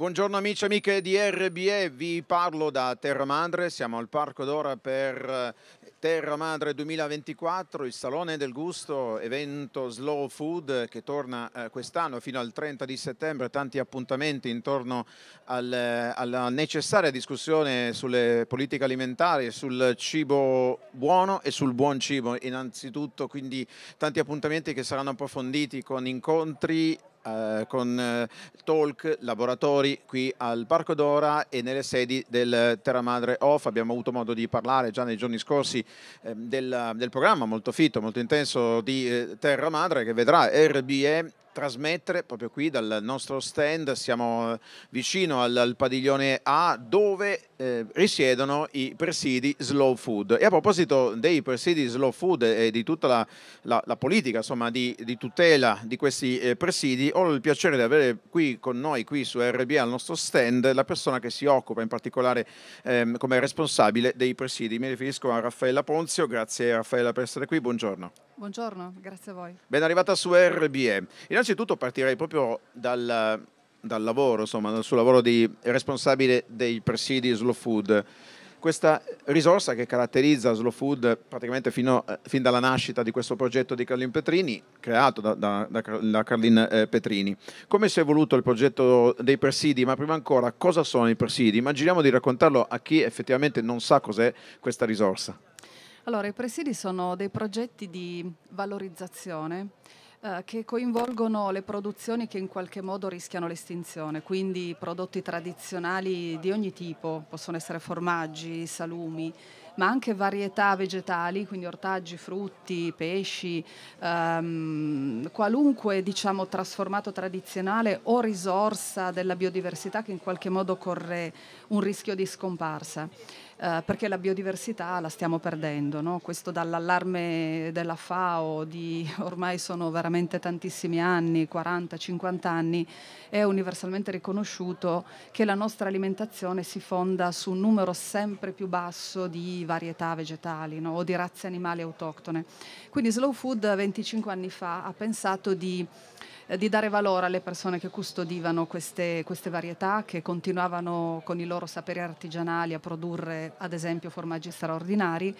Buongiorno amici e amiche di RBE, vi parlo da Terra Madre, siamo al Parco d'Ora per eh, Terra Madre 2024, il Salone del Gusto, evento slow food che torna eh, quest'anno fino al 30 di settembre, tanti appuntamenti intorno al, alla necessaria discussione sulle politiche alimentari, sul cibo buono e sul buon cibo innanzitutto, quindi tanti appuntamenti che saranno approfonditi con incontri, Uh, con eh, talk, laboratori qui al Parco d'Ora e nelle sedi del Terra Madre OFF. Abbiamo avuto modo di parlare già nei giorni scorsi eh, del, del, programma molto fitto, molto intenso di eh, Terra Madre che vedrà RBE trasmettere proprio qui dal nostro stand, siamo eh, vicino al, al padiglione A dove eh, risiedono i presidi slow food. E a proposito dei presidi slow food e di tutta la, la, la politica insomma, di, di, tutela di questi eh, presidi, ho il piacere di avere qui con noi, qui su RB al nostro stand, la persona che si occupa in particolare ehm, come responsabile dei presidi. Mi riferisco a Raffaella Ponzio, grazie Raffaella per essere qui, buongiorno. Buongiorno, grazie a voi. Ben arrivata su RBE. Innanzitutto partirei proprio dal dal lavoro, insomma, dal lavoro di responsabile dei presidi Slow Food. Questa risorsa che caratterizza Slow Food praticamente fino, eh, fin dalla nascita di questo progetto di Carlin Petrini, creato da, da, da Carlin eh, Petrini. Come si è evoluto il progetto dei presidi, ma prima ancora cosa sono i presidi? Immaginiamo di raccontarlo a chi effettivamente non sa cos'è questa risorsa. Allora, i presidi sono dei progetti di valorizzazione eh, che coinvolgono le produzioni che in qualche modo rischiano l'estinzione, quindi prodotti tradizionali di ogni tipo, possono essere formaggi, salumi, ma anche varietà vegetali, quindi ortaggi, frutti, pesci, ehm, qualunque diciamo, trasformato tradizionale o risorsa della biodiversità che in qualche modo corre un rischio di scomparsa. Eh, perché la biodiversità la stiamo perdendo, no? questo dall'allarme della FAO di ormai sono veramente tantissimi anni, 40-50 anni, è universalmente riconosciuto che la nostra alimentazione si fonda su un numero sempre più basso di varietà vegetali no? o di razze animali autoctone. Quindi Slow Food 25 anni fa ha pensato di eh, di dare valore alle persone che custodivano queste, queste, varietà, che continuavano con i loro saperi artigianali a produrre ad esempio formaggi straordinari,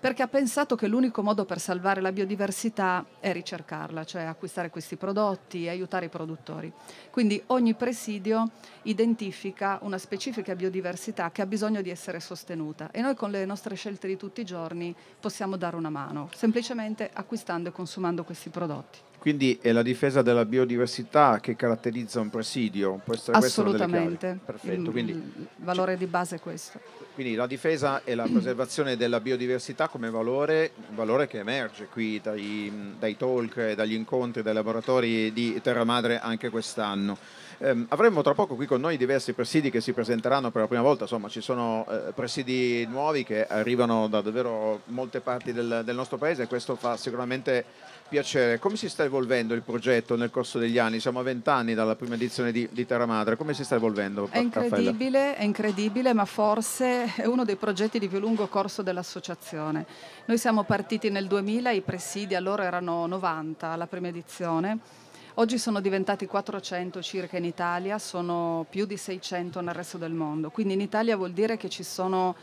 perché ha pensato che l'unico modo per salvare la biodiversità è ricercarla, cioè acquistare questi prodotti e aiutare i produttori. Quindi ogni presidio identifica una specifica biodiversità che ha bisogno di essere sostenuta e noi con le nostre scelte di tutti i giorni possiamo dare una mano, semplicemente acquistando e consumando questi prodotti. Quindi è la difesa della biodiversità che caratterizza un presidio, può essere Assolutamente. Perfetto. Mm, quindi, mm, Il valore di base è questo. Quindi la difesa e la preservazione della biodiversità come valore, valore che emerge qui dai, dai talk, dagli incontri, dai laboratori di Terra Madre anche quest'anno. Ehm, avremo tra poco qui con noi diversi presidi che si presenteranno per la prima volta, insomma ci sono eh, presidi nuovi che arrivano da davvero molte parti del, del nostro paese e questo fa sicuramente piacere. Come si sta evolvendo il progetto nel corso degli anni? Siamo a vent'anni dalla prima edizione di, di, Terra Madre, come si sta evolvendo? È incredibile, è incredibile, ma forse è uno dei progetti di più lungo corso dell'associazione. Noi siamo partiti nel 2000, i presidi allora erano 90 alla prima edizione Oggi sono diventati 400 circa in Italia, sono più di 600 nel resto del mondo, quindi in Italia vuol dire che ci sono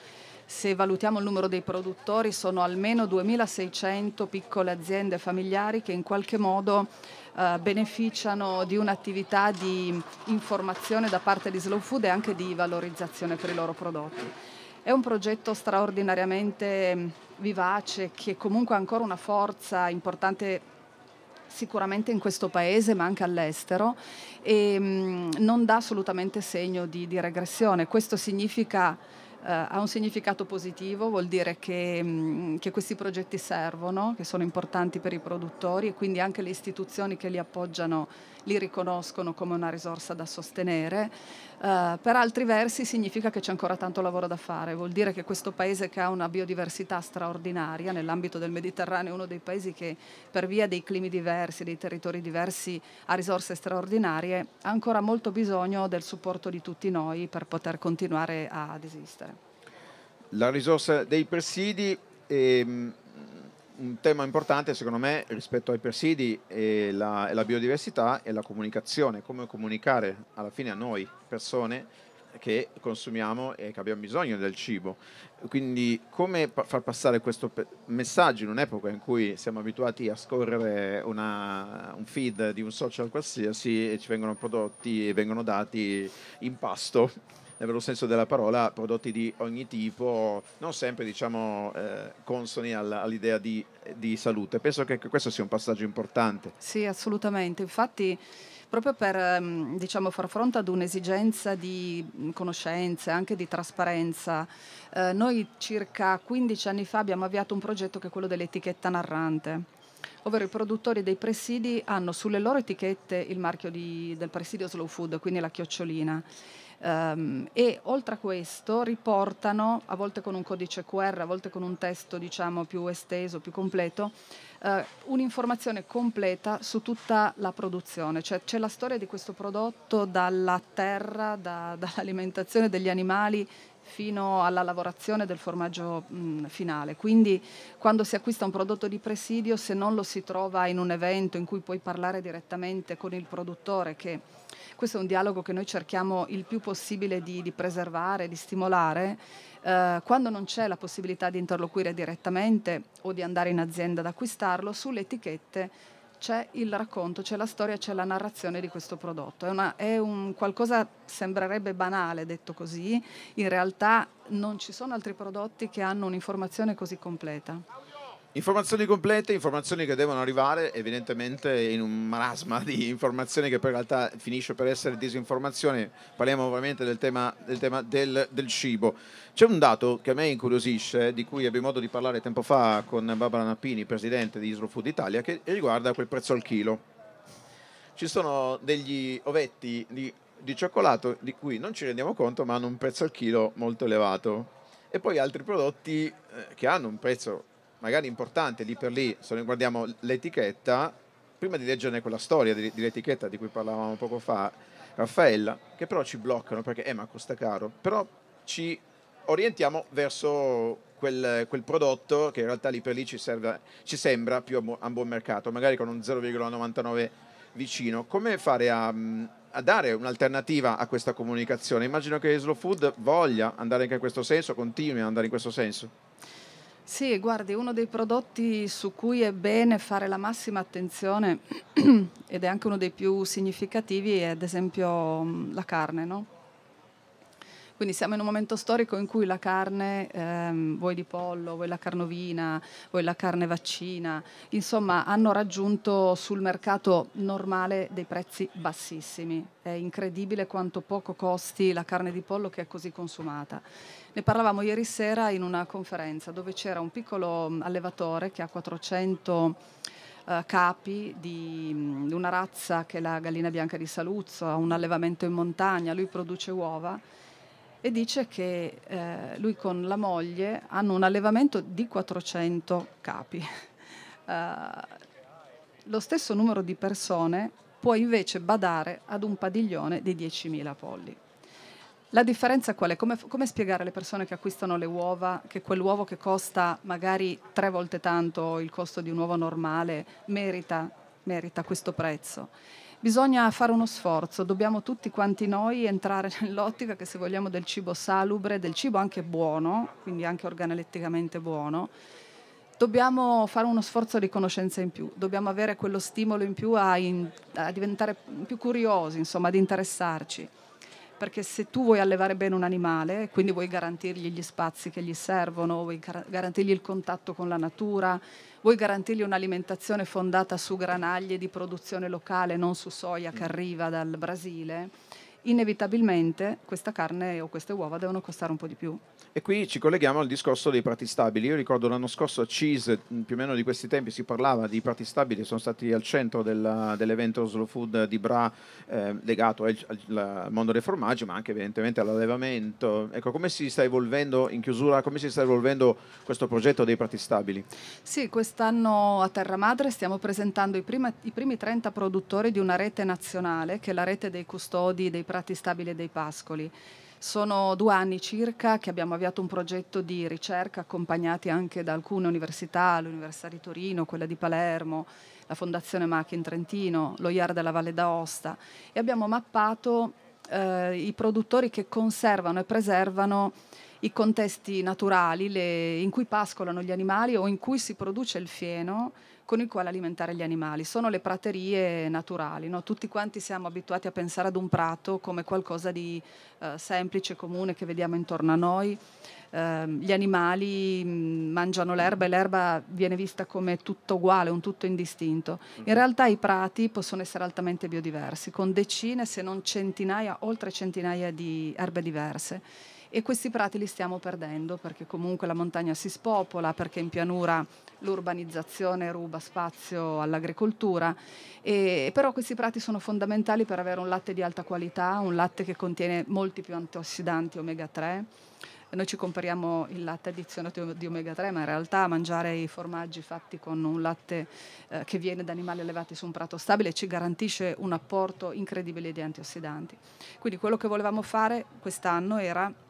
se valutiamo il numero dei produttori, sono almeno 2600 piccole aziende familiari che in qualche modo eh, beneficiano di un'attività di informazione da parte di Slow Food e anche di valorizzazione per i loro prodotti. È un progetto straordinariamente mm, vivace che comunque ha ancora una forza importante sicuramente in questo paese ma anche all'estero e mh, mm, non dà assolutamente segno di, di regressione. Questo significa eh, ha un significato positivo, vuol dire che, mm, che questi progetti servono, che sono importanti per i produttori e quindi anche le istituzioni che li appoggiano li riconoscono come una risorsa da sostenere. Uh, per altri versi significa che c'è ancora tanto lavoro da fare, vuol dire che questo paese che ha una biodiversità straordinaria nell'ambito del Mediterraneo è uno dei paesi che per via dei climi diversi, dei territori diversi, ha risorse straordinarie, ha ancora molto bisogno del supporto di tutti noi per poter continuare ad esistere. La risorsa dei presidi è ehm, un tema importante secondo me rispetto ai presidi e la, la biodiversità e la comunicazione, come comunicare alla fine a noi persone che consumiamo e che abbiamo bisogno del cibo. Quindi come pa far passare questo messaggio in un'epoca in cui siamo abituati a scorrere una, un feed di un social qualsiasi e ci vengono prodotti e vengono dati in pasto nel vero senso della parola, prodotti di ogni tipo, non sempre diciamo, eh, consoni all'idea di, di, salute. Penso che questo sia un passaggio importante. Sì, assolutamente. Infatti, proprio per ehm, diciamo, far fronte ad un'esigenza di conoscenze, anche di trasparenza, eh, noi circa 15 anni fa abbiamo avviato un progetto che è quello dell'etichetta narrante ovvero i produttori dei presidi hanno sulle loro etichette il marchio di, del presidio slow food, quindi la chiocciolina. Um, e oltre a questo riportano, a volte con un codice QR, a volte con un testo diciamo, più esteso, più completo, uh, un'informazione completa su tutta la produzione, cioè c'è la storia di questo prodotto dalla terra, da, dall'alimentazione degli animali fino alla lavorazione del formaggio mh, finale. Quindi quando si acquista un prodotto di presidio, se non lo si trova in un evento in cui puoi parlare direttamente con il produttore, che questo è un dialogo che noi cerchiamo il più possibile di, di preservare, di stimolare, eh, quando non c'è la possibilità di interloquire direttamente o di andare in azienda ad acquistarlo, sulle etichette c'è il racconto, c'è la storia, c'è la narrazione di questo prodotto. È, una, è un qualcosa, sembrerebbe banale detto così, in realtà non ci sono altri prodotti che hanno un'informazione così completa. Informazioni complete, informazioni che devono arrivare evidentemente in un marasma di informazioni che poi in realtà finisce per essere disinformazione. Parliamo ovviamente del tema del, tema del, del cibo. C'è un dato che a me incuriosisce, di cui abbiamo modo di parlare tempo fa con Barbara Nappini, presidente di Isrofood Italia, che riguarda quel prezzo al chilo. Ci sono degli ovetti di, di cioccolato di cui non ci rendiamo conto, ma hanno un prezzo al chilo molto elevato. E poi altri prodotti eh, che hanno un prezzo magari importante lì per lì, se noi guardiamo l'etichetta, prima di leggerne quella storia dell'etichetta di cui parlavamo poco fa, Raffaella, che però ci bloccano perché, eh ma costa caro, però ci orientiamo verso quel, quel prodotto che in realtà lì per lì ci, serve, ci sembra più a, buon mercato, magari con un 0,99 vicino. Come fare a, a dare un'alternativa a questa comunicazione? Immagino che Slow Food voglia andare anche in questo senso, continui ad andare in questo senso. Sì, guardi, uno dei prodotti su cui è bene fare la massima attenzione ed è anche uno dei più significativi è ad esempio mm, la carne, no? Quindi siamo in un momento storico in cui la carne, ehm, voi di pollo, vuoi la carnovina, vuoi la carne vaccina, insomma hanno raggiunto sul mercato normale dei prezzi bassissimi. È incredibile quanto poco costi la carne di pollo che è così consumata. Ne parlavamo ieri sera in una conferenza dove c'era un piccolo mm, allevatore che ha 400 eh, capi mm, di una razza che è la gallina bianca di Saluzzo, ha un allevamento in montagna, lui produce uova e dice che eh, lui con la moglie hanno un allevamento di 400 capi. Uh, lo stesso numero di persone può invece badare ad un padiglione di 10.000 polli. La differenza qual è? Come, come, spiegare alle persone che acquistano le uova che quell'uovo che costa magari tre volte tanto il costo di un uovo normale merita, merita questo prezzo? bisogna fare uno sforzo, dobbiamo tutti quanti noi entrare nell'ottica che se vogliamo del cibo salubre, del cibo anche buono, quindi anche organoletticamente buono, dobbiamo fare uno sforzo di conoscenza in più, dobbiamo avere quello stimolo in più a, in, a diventare più curiosi, insomma, ad interessarci perché se tu vuoi allevare bene un animale, quindi vuoi garantirgli gli spazi che gli servono, vuoi garantirgli il contatto con la natura, vuoi garantirgli un'alimentazione fondata su granaglie di produzione locale, non su soia che mm. arriva dal Brasile, inevitabilmente questa carne o queste uova devono costare un po' di più. E qui ci colleghiamo al discorso dei prati stabili. Io ricordo l'anno scorso a CIS, mm, più o meno di questi tempi, si parlava di prati stabili che sono stati al centro della, dell'evento Slow Food di Bra eh, legato al, al, mondo dei formaggi, ma anche evidentemente all'allevamento. Ecco, come si sta evolvendo in chiusura, come si sta evolvendo questo progetto dei prati stabili? Sì, quest'anno a Terra Madre stiamo presentando i, prima, i primi 30 produttori di una rete nazionale, che è la rete dei custodi dei prati Prati Stabile dei Pascoli. Sono due anni circa che abbiamo avviato un progetto di ricerca accompagnati anche da alcune università, l'Università di Torino, quella di Palermo, la Fondazione Macchi in Trentino, lo IAR della Valle d'Aosta e abbiamo mappato eh, i produttori che conservano e preservano i contesti naturali le, in cui pascolano gli animali o in cui si produce il fieno con il quale alimentare gli animali. Sono le praterie naturali, no? tutti quanti siamo abituati a pensare ad un prato come qualcosa di eh, semplice, comune che vediamo intorno a noi. Eh, gli animali mh, mm, mangiano l'erba e l'erba viene vista come tutto uguale, un tutto indistinto. In mm-hmm. realtà i prati possono essere altamente biodiversi, con decine se non centinaia, oltre centinaia di erbe diverse e questi prati li stiamo perdendo perché comunque la montagna si spopola, perché in pianura l'urbanizzazione ruba spazio all'agricoltura, e, però questi prati sono fondamentali per avere un latte di alta qualità, un latte che contiene molti più antiossidanti omega 3. Noi ci compriamo il latte addizionato di omega 3, ma in realtà mangiare i formaggi fatti con un latte eh, che viene da animali allevati su un prato stabile ci garantisce un apporto incredibile di antiossidanti. Quindi quello che volevamo fare quest'anno era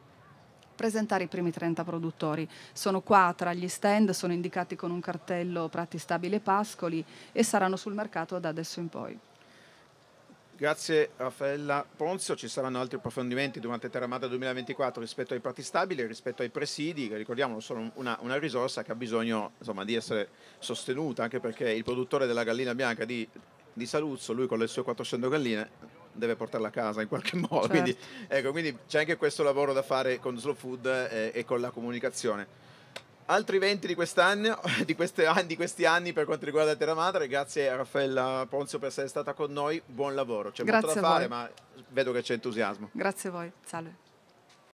presentare i primi 30 produttori. Sono qua tra gli stand, sono indicati con un cartello Prati Stabile Pascoli e saranno sul mercato da adesso in poi. Grazie Raffaella Ponzio, ci saranno altri approfondimenti durante Terramata 2024 rispetto ai prati stabili, rispetto ai presidi, che ricordiamo sono una, una risorsa che ha bisogno insomma, di essere sostenuta, anche perché il produttore della gallina bianca di, di Saluzzo, lui con le sue 400 galline, deve portarla a casa in qualche modo. Certo. Quindi, ecco, quindi, c'è anche questo lavoro da fare con Slow Food e, eh, e con la comunicazione. Altri eventi di, di, di, questi anni per quanto riguarda Terra Madre, grazie a Raffaella Ponzio per essere stata con noi, buon lavoro, c'è grazie molto da fare ma vedo che c'è entusiasmo. Grazie a voi, salve.